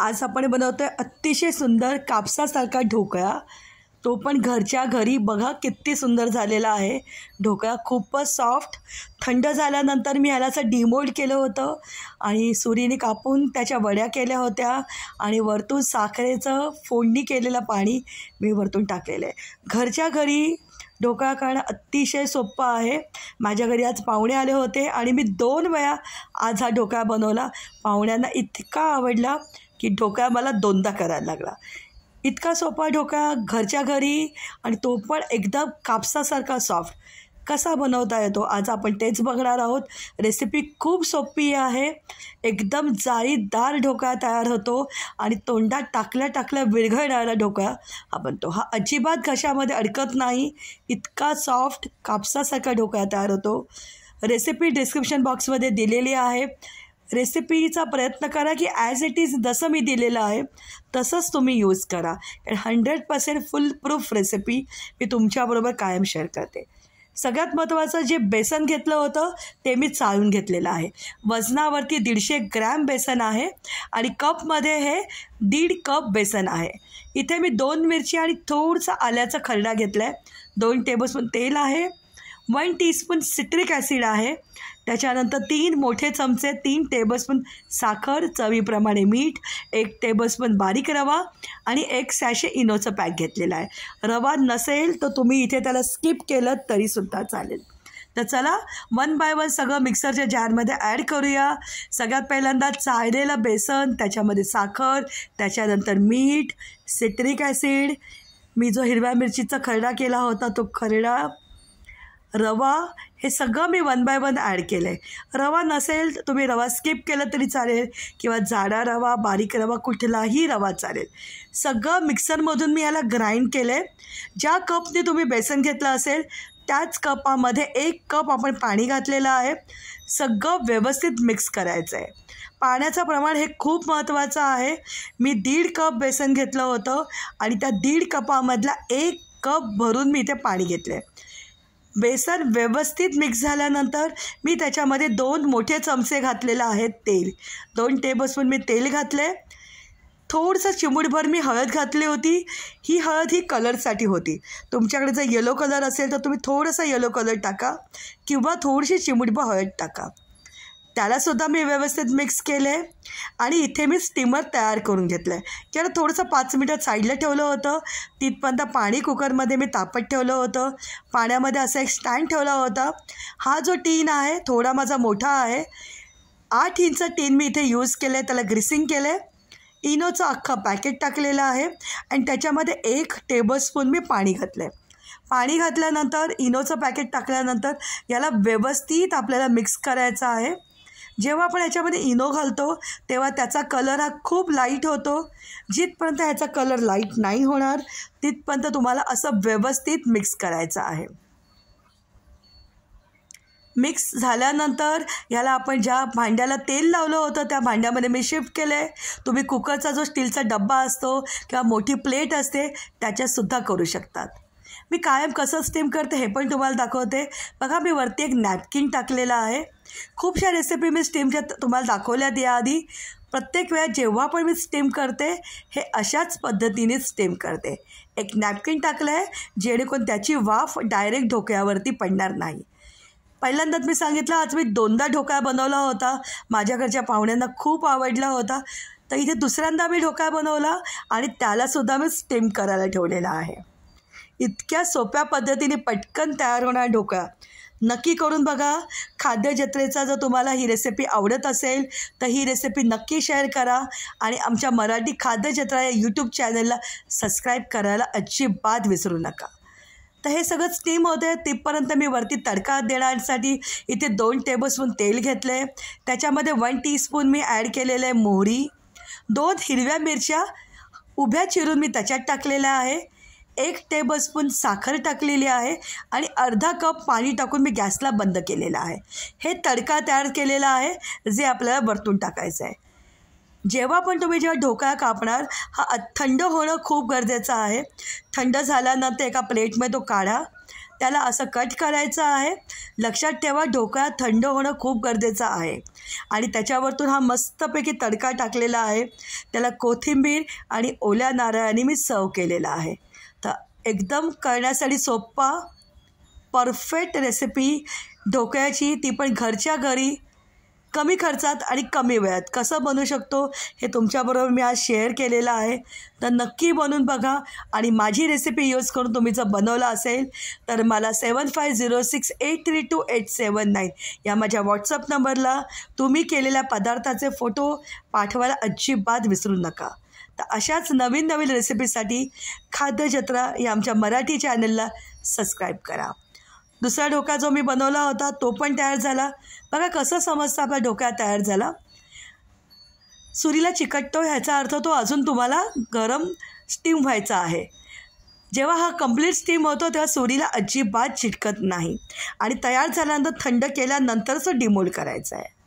आज आपण बनवतो आहे अतिशय सुंदर कापसासारखा ढोकळा तो पण घरच्या घरी बघा किती सुंदर झालेला आहे ढोकळा खूपच सॉफ्ट थंड झाल्यानंतर मी ह्याला असं डिमोल्ड केलं होतं आणि सुरीने कापून त्याच्या वड्या केल्या होत्या आणि वरतून साखरेचं फोडणी केलेलं पाणी मी वरतून टाकलेलं आहे घरच्या घरी ढोकळा करणं अतिशय सोपं आहे माझ्या घरी आज पाहुणे आले होते आणि मी दोन वेळा आज हा ढोकळा बनवला पाहुण्यांना इतका आवडला की ढोका मला दोनदा करायला लागला इतका सोपा ढोका घरच्या घरी आणि तो पण एकदम कापसासारखा सॉफ्ट कसा बनवता येतो आज आपण तेच बघणार आहोत रेसिपी खूप सोपी आहे एकदम जाळीदार ढोका तयार होतो आणि तोंडात टाकल्या टाकल्या विरघळणारा ढोका हा बनतो हा अजिबात घशामध्ये अडकत नाही इतका सॉफ्ट कापसासारखा ढोका तयार होतो रेसिपी डिस्क्रिप्शन बॉक्समध्ये दिलेली आहे रेसिपीचा प्रयत्न करा की ॲज इट इज जसं मी दिलेलं आहे तसंच तुम्ही यूज करा कारण hundred percent full proof recipe मी तुमच्याबरोबर कायम शेअर करते सगळ्यात महत्त्वाचं जे बेसन घेतलं होतं ते मी चाळून घेतलेलं आहे वजनावरती दीडशे ग्रॅम बेसन आहे आणि कपमध्ये हे दीड कप बेसन आहे इथे मी दोन मिरची आणि थोडंसं आल्याचा खरडा घेतला आहे दोन टेबलस्पून तेल आहे वन टीस्पून सिट्रिक ॲसिड आहे त्याच्यानंतर तीन मोठे चमचे तीन टेबलस्पून साखर चवीप्रमाणे मीठ एक टेबलस्पून बारीक रवा आणि एक सॅशे इनोचं पॅक घेतलेलं आहे रवा नसेल तर तुम्ही इथे त्याला स्किप केलं तरीसुद्धा चालेल तर चला वन बाय वन सगळं मिक्सरच्या जारमध्ये ॲड करूया सगळ्यात पहिल्यांदा चाळलेलं बेसन त्याच्यामध्ये साखर त्याच्यानंतर मीठ सिट्रिक ॲसिड मी जो हिरव्या मिरचीचा खरडा केला होता तो खरडा रवा हे सगळं मी वन बाय वन ॲड केलं आहे रवा नसेल तुम्ही रवा स्किप केला तरी चालेल किंवा जाडा रवा बारीक रवा कुठलाही रवा चालेल सगळं मिक्सरमधून मी याला ग्राइंड केलं आहे ज्या कपने तुम्ही बेसन घेतलं असेल त्याच कपामध्ये एक कप आपण पाणी घातलेलं आहे सगळं व्यवस्थित मिक्स करायचं आहे पाण्याचं प्रमाण हे खूप महत्त्वाचं आहे मी दीड कप बेसन घेतलं होतं आणि त्या दीड कपामधला एक कप भरून मी इथे पाणी घेतलं आहे बेसन व्यवस्थित मिक्स झाल्यानंतर मी त्याच्यामध्ये दोन मोठे चमचे घातलेलं आहेत तेल दोन टेबलस्पून मी तेल घातले थोडंसं चिमूटभर मी हळद घातली होती ही हळद ही कलरसाठी होती तुमच्याकडे जर येलो कलर असेल तर तुम्ही थोडंसं येलो कलर टाका किंवा थोडीशी चिमूटभर हळद टाका त्यालासुद्धा मी व्यवस्थित मिक्स केलं आहे आणि इथे मी स्टीमर तयार करून घेतलं आहे त्याला थोडंसं पाच मिनटं साईडला ठेवलं होतं तिथपर्यंत पाणी कुकरमध्ये मी तापत ठेवलं होतं पाण्यामध्ये असा एक स्टँड ठेवला होता हा जो टीन आहे थोडा माझा मोठा आहे आठ इंच टीन मी इथे यूज केलं आहे त्याला ग्रीसिंग केलं आहे इनोचं अख्खं पॅकेट टाकलेलं आहे आणि त्याच्यामध्ये एक टेबलस्पून मी पाणी घातलं आहे पाणी घातल्यानंतर इनोचं पॅकेट टाकल्यानंतर याला व्यवस्थित आपल्याला मिक्स करायचं आहे जेव्हा आपण याच्यामध्ये इनो घालतो तेव्हा त्याचा कलर हा खूप लाईट होतो जिथपर्यंत ह्याचा कलर लाईट नाही होणार तिथपर्यंत तुम्हाला असं व्यवस्थित मिक्स करायचं आहे मिक्स झाल्यानंतर ह्याला आपण ज्या भांड्याला तेल लावलं होतं त्या भांड्यामध्ये मी शिफ्ट केलं आहे तुम्ही कुकरचा जो स्टीलचा डब्बा असतो किंवा मोठी प्लेट असते त्याच्यातसुद्धा करू शकतात मी कायम कसं स्टीम करते हे पण तुम्हाला दाखवते बघा मी वरती एक नॅपकिन टाकलेला आहे खूपशा रेसिपी मी स्टीमच्या तुम्हाला दाखवल्यात याआधी प्रत्येक वेळा जेव्हा पण मी स्टीम करते हे अशाच पद्धतीने स्टीम करते एक नॅपकिन टाकलं आहे जेणेकरून त्याची वाफ डायरेक्ट ढोक्यावरती पडणार नाही पहिल्यांदाच मी सांगितलं आज मी दोनदा ढोकळा बनवला होता माझ्या घरच्या पाहुण्यांना खूप आवडला होता तर इथे दुसऱ्यांदा मी ढोकळा बनवला आणि त्यालासुद्धा मी स्टीम करायला ठेवलेला आहे इतक्या सोप्या पद्धतीने पटकन तयार होणार ढोकळा नक्की करून बघा खाद्य जत्रेचा जर तुम्हाला ही रेसिपी आवडत असेल तर ही रेसिपी नक्की शेअर करा आणि आमच्या मराठी खाद्य जत्रा या यूट्यूब चॅनलला सबस्क्राईब करायला अजिबात विसरू नका तर हे सगळं स्टीम होतं आहे तिथपर्यंत मी वरती तडका देण्यासाठी इथे दोन टेबलस्पून तेल घेतले त्याच्यामध्ये वन स्पून मी ॲड केलेलं आहे मोहरी दोन हिरव्या मिरच्या उभ्या चिरून मी त्याच्यात टाकलेल्या आहे एक टेबलस्पून साखर टाकलेली आहे आणि अर्धा कप पाणी टाकून मी गॅसला बंद केलेला आहे हे तडका तयार केलेला आहे जे आपल्याला वरतून टाकायचं आहे जेव्हा पण तुम्ही जेव्हा ढोकळा कापणार हा थंड होणं खूप गरजेचं आहे थंड झाल्यानंतर एका प्लेटमध्ये तो काढा त्याला असं कट करायचं आहे लक्षात ठेवा ढोकळा थंड होणं खूप गरजेचं आहे आणि त्याच्यावरतून हा मस्तपैकी तडका टाकलेला आहे त्याला कोथिंबीर आणि ओल्या नारळाने मी सर्व केलेला आहे एकदम करण्यासाठी सोप्पा परफेक्ट रेसिपी ढोकळ्याची ती पण घरच्या घरी कमी खर्चात आणि कमी वेळात कसं बनवू शकतो हे तुमच्याबरोबर मी आज शेअर केलेलं आहे तर नक्की बनवून बघा आणि माझी रेसिपी यूज करून तुम्ही जर बनवला असेल तर मला seven five zero six eight three two eight seven nine या माझ्या व्हॉट्सअप नंबरला तुम्ही केलेल्या पदार्थाचे फोटो पाठवायला अजिबात विसरू नका तर अशाच नवीन नवीन रेसिपीसाठी खाद्यजत्रा या आमच्या मराठी चॅनलला सबस्क्राईब करा दुसरा डोका जो मी बनवला होता तो पण तयार झाला बघा कसं समजतं आपला ढोका तयार झाला सुरीला चिकटतो ह्याचा अर्थ तो अजून तुम्हाला गरम स्टीम व्हायचा आहे जेव्हा हा कम्प्लीट स्टीम होतो तेव्हा सुरीला अजिबात चिटकत नाही आणि तयार झाल्यानंतर थंड केल्यानंतरच डिमोल करायचं आहे